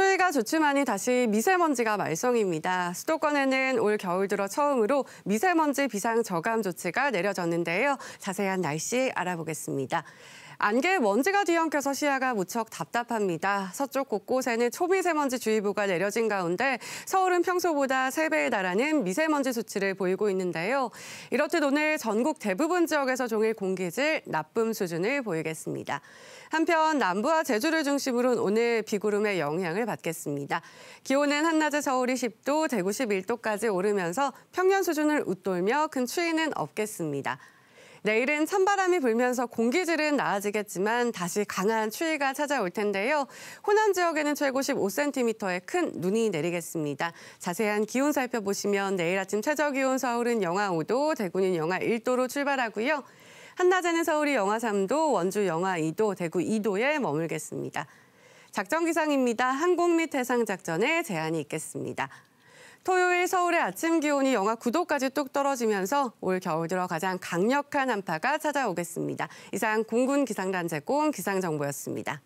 추위가 좋지만이 다시 미세먼지가 말썽입니다. 수도권에는 올 겨울 들어 처음으로 미세먼지 비상 저감 조치가 내려졌는데요. 자세한 날씨 알아보겠습니다. 안개 먼지가 뒤엉켜서 시야가 무척 답답합니다. 서쪽 곳곳에는 초미세먼지 주의보가 내려진 가운데 서울은 평소보다 3배에 달하는 미세먼지 수치를 보이고 있는데요. 이렇듯 오늘 전국 대부분 지역에서 종일 공기질 나쁨 수준을 보이겠습니다. 한편 남부와 제주를 중심으로 오늘 비구름의 영향을 받겠습니다. 기온은 한낮에 서울이 10도, 대구 11도까지 오르면서 평년 수준을 웃돌며 큰 추위는 없겠습니다. 내일은 찬바람이 불면서 공기질은 나아지겠지만 다시 강한 추위가 찾아올 텐데요. 호남 지역에는 최고 15cm의 큰 눈이 내리겠습니다. 자세한 기온 살펴보시면 내일 아침 최저 기온 서울은 영하 5도, 대구는 영하 1도로 출발하고요. 한낮에는 서울이 영하 3도, 원주 영하 2도, 대구 2도에 머물겠습니다. 작전 기상입니다. 항공 및 해상 작전에 제한이 있겠습니다. 토요일 서울의 아침 기온이 영하 9도까지 뚝 떨어지면서 올 겨울 들어 가장 강력한 한파가 찾아오겠습니다. 이상 공군 기상단 제공 기상정보였습니다.